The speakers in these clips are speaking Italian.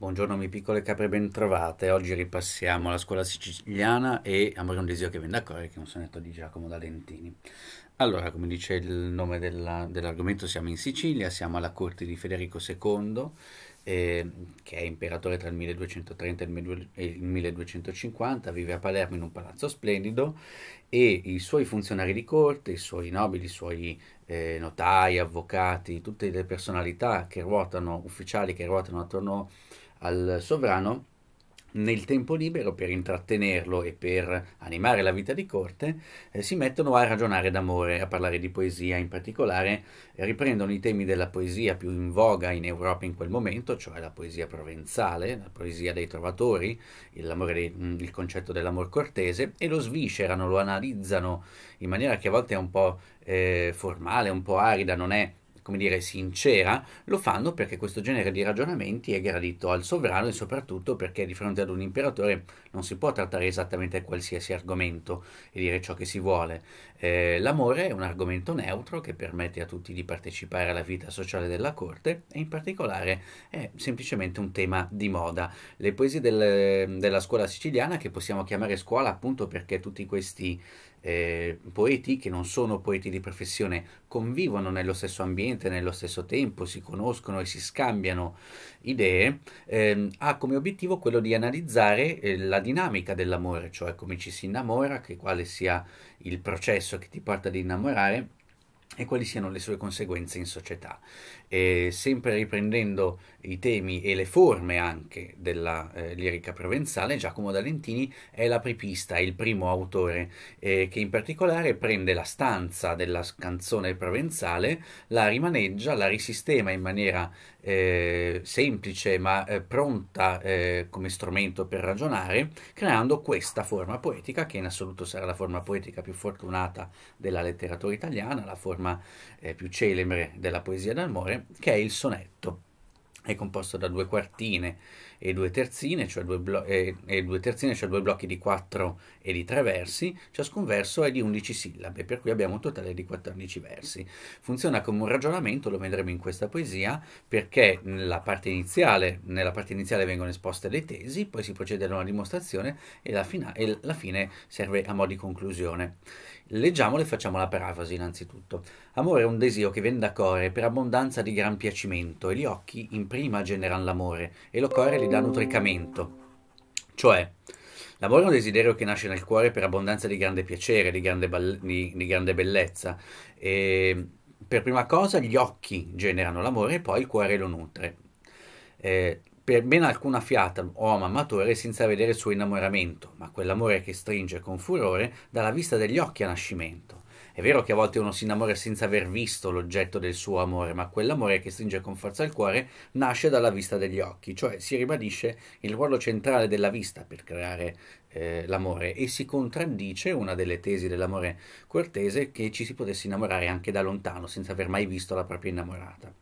Buongiorno mie piccole capre ben trovate, oggi ripassiamo la scuola siciliana e Amore un desio che vende a cuore che è un sonetto di Giacomo D'Alentini. Allora, come dice il nome dell'argomento, siamo in Sicilia, siamo alla corte di Federico II, eh, che è imperatore tra il 1230 e il 1250, vive a Palermo in un palazzo splendido e i suoi funzionari di corte, i suoi nobili, i suoi eh, notai, avvocati, tutte le personalità che ruotano, ufficiali che ruotano attorno a al sovrano nel tempo libero per intrattenerlo e per animare la vita di corte, eh, si mettono a ragionare d'amore, a parlare di poesia in particolare, riprendono i temi della poesia più in voga in Europa in quel momento, cioè la poesia provenzale, la poesia dei trovatori, dei, mm, il concetto dell'amor cortese, e lo sviscerano, lo analizzano in maniera che a volte è un po' eh, formale, un po' arida, non è come dire, sincera, lo fanno perché questo genere di ragionamenti è gradito al sovrano e soprattutto perché di fronte ad un imperatore non si può trattare esattamente qualsiasi argomento e dire ciò che si vuole. Eh, l'amore è un argomento neutro che permette a tutti di partecipare alla vita sociale della corte e in particolare è semplicemente un tema di moda. Le poesie del, della scuola siciliana, che possiamo chiamare scuola appunto perché tutti questi eh, poeti che non sono poeti di professione convivono nello stesso ambiente, nello stesso tempo, si conoscono e si scambiano idee, eh, ha come obiettivo quello di analizzare eh, la dinamica dell'amore, cioè come ci si innamora, che quale sia il processo che ti porta ad innamorare e quali siano le sue conseguenze in società. E sempre riprendendo i temi e le forme anche della eh, lirica provenzale, Giacomo D'Alentini è l'apripista, è il primo autore eh, che in particolare prende la stanza della canzone provenzale, la rimaneggia, la risistema in maniera eh, semplice ma eh, pronta eh, come strumento per ragionare, creando questa forma poetica che in assoluto sarà la forma poetica più fortunata della letteratura italiana, la forma forma eh, più celebre della poesia d'amore, che è il sonetto è composto da due quartine e due terzine, cioè due, blo- e, e due, terzine, cioè due blocchi di 4 e di 3 versi, ciascun verso è di 11 sillabe, per cui abbiamo un totale di 14 versi. Funziona come un ragionamento, lo vedremo in questa poesia, perché nella parte iniziale, nella parte iniziale vengono esposte le tesi, poi si procede ad una dimostrazione e la, fina- e la fine serve a mo' di conclusione. Leggiamolo e facciamo la parafrasi innanzitutto. Amore è un desio che vende a core per abbondanza di gran piacimento e gli occhi in prima generano l'amore e lo cuore gli dà nutricamento. Cioè, l'amore è un desiderio che nasce nel cuore per abbondanza di grande piacere, di grande, balle- di, di grande bellezza. E per prima cosa gli occhi generano l'amore e poi il cuore lo nutre. Eh, per ben alcuna fiata o amatore senza vedere il suo innamoramento, ma quell'amore che stringe con furore dalla vista degli occhi a nascimento. È vero che a volte uno si innamora senza aver visto l'oggetto del suo amore, ma quell'amore che stringe con forza il cuore nasce dalla vista degli occhi, cioè si ribadisce il ruolo centrale della vista per creare eh, l'amore e si contraddice una delle tesi dell'amore cortese che ci si potesse innamorare anche da lontano senza aver mai visto la propria innamorata.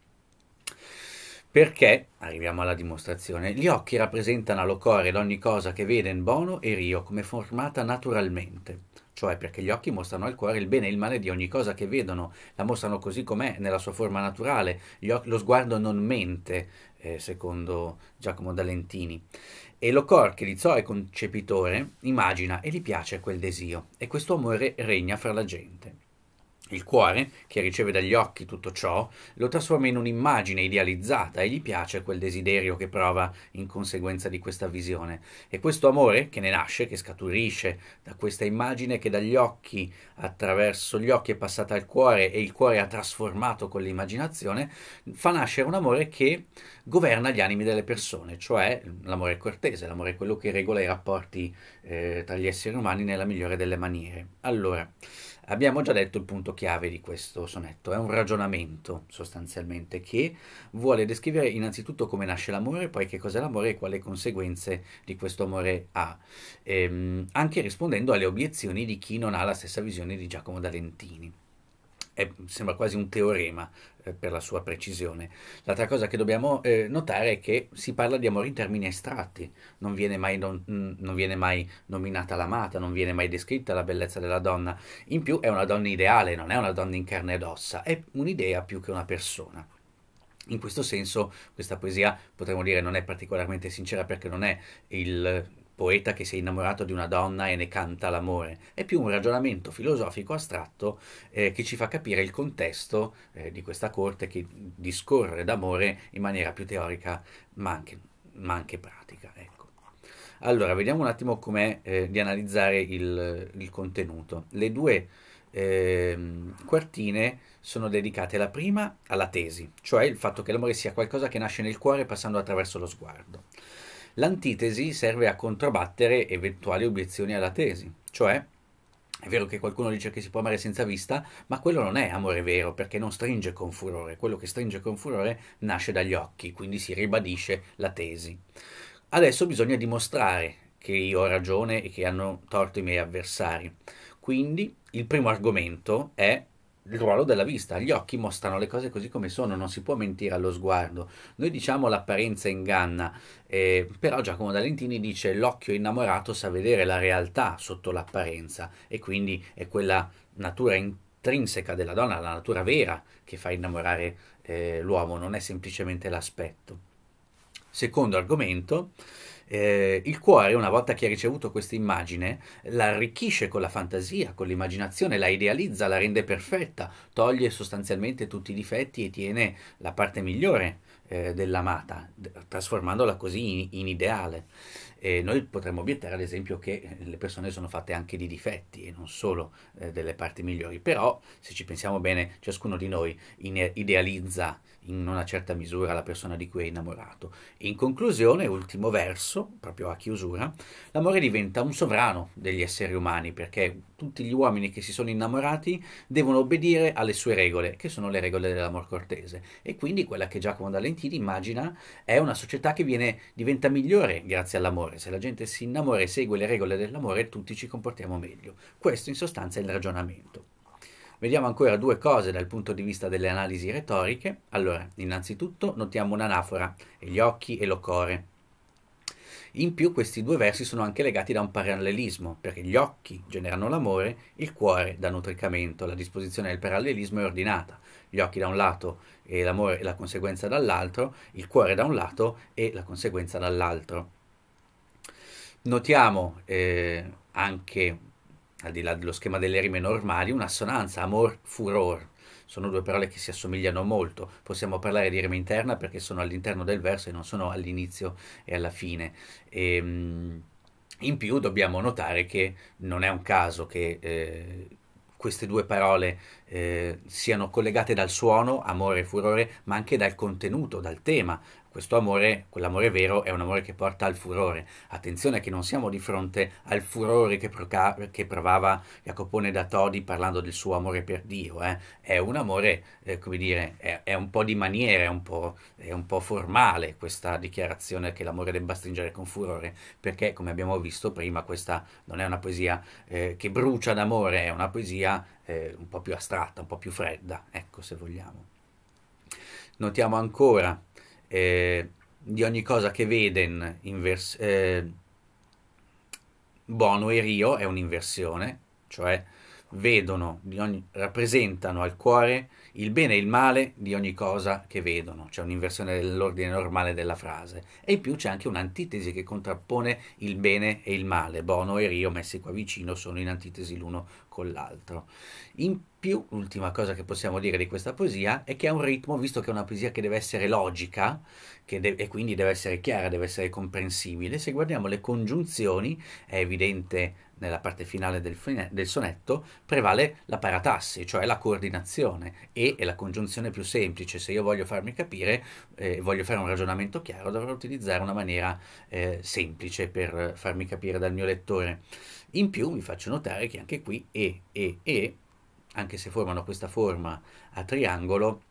Perché, arriviamo alla dimostrazione, gli occhi rappresentano allo cuore l'ogni cosa che vede in Bono e Rio come formata naturalmente cioè perché gli occhi mostrano al cuore il bene e il male di ogni cosa che vedono, la mostrano così com'è, nella sua forma naturale, occhi, lo sguardo non mente, eh, secondo Giacomo D'Alentini. E lo cor che Lizzo è concepitore immagina e gli piace quel desio, e questo amore regna fra la gente. Il cuore, che riceve dagli occhi tutto ciò, lo trasforma in un'immagine idealizzata e gli piace quel desiderio che prova in conseguenza di questa visione. E questo amore che ne nasce, che scaturisce da questa immagine che dagli occhi, attraverso gli occhi è passata al cuore e il cuore ha trasformato con l'immaginazione, fa nascere un amore che governa gli animi delle persone, cioè l'amore cortese, l'amore è quello che regola i rapporti eh, tra gli esseri umani nella migliore delle maniere. Allora, Abbiamo già detto il punto chiave di questo sonetto, è un ragionamento sostanzialmente che vuole descrivere innanzitutto come nasce l'amore, poi che cos'è l'amore e quali conseguenze di questo amore ha, ehm, anche rispondendo alle obiezioni di chi non ha la stessa visione di Giacomo da Lentini è, sembra quasi un teorema eh, per la sua precisione. L'altra cosa che dobbiamo eh, notare è che si parla di amore in termini estratti, non viene, mai, non, mm, non viene mai nominata l'amata, non viene mai descritta la bellezza della donna. In più è una donna ideale, non è una donna in carne ed ossa, è un'idea più che una persona. In questo senso questa poesia potremmo dire non è particolarmente sincera perché non è il poeta che si è innamorato di una donna e ne canta l'amore, è più un ragionamento filosofico astratto eh, che ci fa capire il contesto eh, di questa corte che discorre d'amore in maniera più teorica ma anche, ma anche pratica. Ecco. Allora, vediamo un attimo com'è eh, di analizzare il, il, contenuto. Le due ehm, quartine sono dedicate la prima alla tesi, cioè il fatto che l'amore sia qualcosa che nasce nel cuore passando attraverso lo sguardo. L'antitesi serve a controbattere eventuali obiezioni alla tesi, cioè è vero che qualcuno dice che si può amare senza vista, ma quello non è amore vero perché non stringe con furore, quello che stringe con furore nasce dagli occhi, quindi si ribadisce la tesi. Adesso bisogna dimostrare che io ho ragione e che hanno torto i miei avversari. Quindi il primo argomento è il ruolo della vista. Gli occhi mostrano le cose così come sono, non si può mentire allo sguardo. Noi diciamo l'apparenza inganna, eh, però Giacomo D'Alentini dice l'occhio innamorato sa vedere la realtà sotto l'apparenza e quindi è quella natura intrinseca della donna, la natura vera che fa innamorare eh, l'uomo, non è semplicemente l'aspetto. Secondo argomento, eh, il cuore, una volta che ha ricevuto questa immagine, l'arricchisce con la fantasia, con l'immaginazione, la idealizza, la rende perfetta, toglie sostanzialmente tutti i difetti e tiene la parte migliore eh, dell'amata, trasformandola così in, in ideale. E noi potremmo obiettare, ad esempio, che eh, le persone sono fatte anche di difetti e non solo eh, delle parti migliori, però se ci pensiamo bene, ciascuno di noi idealizza in una certa misura la persona di cui è innamorato. In conclusione, ultimo verso, proprio a chiusura, l'amore diventa un sovrano degli esseri umani perché tutti gli uomini che si sono innamorati devono obbedire alle sue regole, che sono le regole dell'amor cortese, e quindi quella che Giacomo d'Alentino Gentili immagina è una società che viene, diventa migliore grazie all'amore. Se la gente si innamora e segue le regole dell'amore, tutti ci comportiamo meglio. Questo in sostanza è il ragionamento. Vediamo ancora due cose dal punto di vista delle analisi retoriche. Allora, innanzitutto notiamo un'anafora, gli occhi e lo core. In più questi due versi sono anche legati da un parallelismo, perché gli occhi generano l'amore, il cuore dà nutricamento, la disposizione del parallelismo è ordinata. Gli occhi da un lato e l'amore e la conseguenza dall'altro, il cuore da un lato e la conseguenza dall'altro. Notiamo eh, anche, al di là dello schema delle rime normali, un'assonanza amor-furor sono due parole che si assomigliano molto, possiamo parlare di rima interna perché sono all'interno del verso e non sono all'inizio e alla fine. E, ehm, in più dobbiamo notare che non è un caso che eh, queste due parole eh, siano collegate dal suono, amore e furore, ma anche dal contenuto, dal tema. Questo amore, quell'amore vero, è un amore che porta al furore. Attenzione che non siamo di fronte al furore che, che provava Jacopone da Todi parlando del suo amore per Dio. Eh. È un amore, eh, come dire, è, è, un po' di maniera, è un po', è un po' formale questa dichiarazione che l'amore debba stringere con furore, perché come abbiamo visto prima questa non è una poesia eh, che brucia d'amore, è una poesia eh, un po' più astratta, un po' più fredda, ecco se vogliamo. Notiamo ancora eh, di ogni cosa che veden invers- eh, Bono e Rio è un'inversione, cioè vedono, ogni, rappresentano al cuore il bene e il male di ogni cosa che vedono, c'è un'inversione dell'ordine normale della frase. E in più c'è anche un'antitesi che contrappone il bene e il male. Bono e Rio, messi qua vicino, sono in antitesi l'uno con l'altro. In più, l'ultima cosa che possiamo dire di questa poesia è che ha un ritmo, visto che è una poesia che deve essere logica e quindi deve essere chiara, deve essere comprensibile. Se guardiamo le congiunzioni, è evidente nella parte finale del, del, sonetto, prevale la paratassi, cioè la coordinazione, e è la congiunzione più semplice. Se io voglio farmi capire, eh, voglio fare un ragionamento chiaro, dovrò utilizzare una maniera eh, semplice per farmi capire dal mio lettore. In più vi faccio notare che anche qui E e E, anche se formano questa forma a triangolo,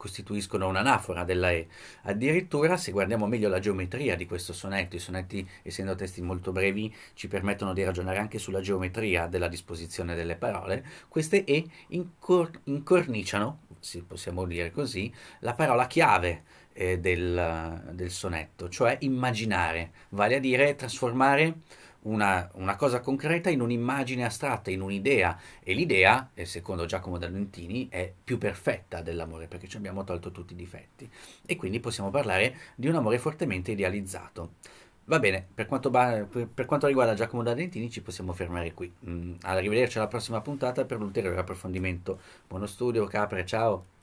costituiscono un'anafora della E. Addirittura, se guardiamo meglio la geometria di questo sonetto, i sonetti, essendo testi molto brevi, ci permettono di ragionare anche sulla geometria della disposizione delle parole, queste E incor- incorniciano, se possiamo dire così, la parola chiave eh, del, del sonetto, cioè immaginare, vale a dire trasformare una, una cosa concreta in un'immagine astratta, in un'idea e l'idea, secondo Giacomo D'Alentini, è più perfetta dell'amore perché ci abbiamo tolto tutti i difetti e quindi possiamo parlare di un amore fortemente idealizzato. Va bene, per quanto, per quanto riguarda Giacomo D'Alentini ci possiamo fermare qui. Mm, arrivederci alla prossima puntata per l'ulteriore approfondimento. Buono studio, capre, ciao!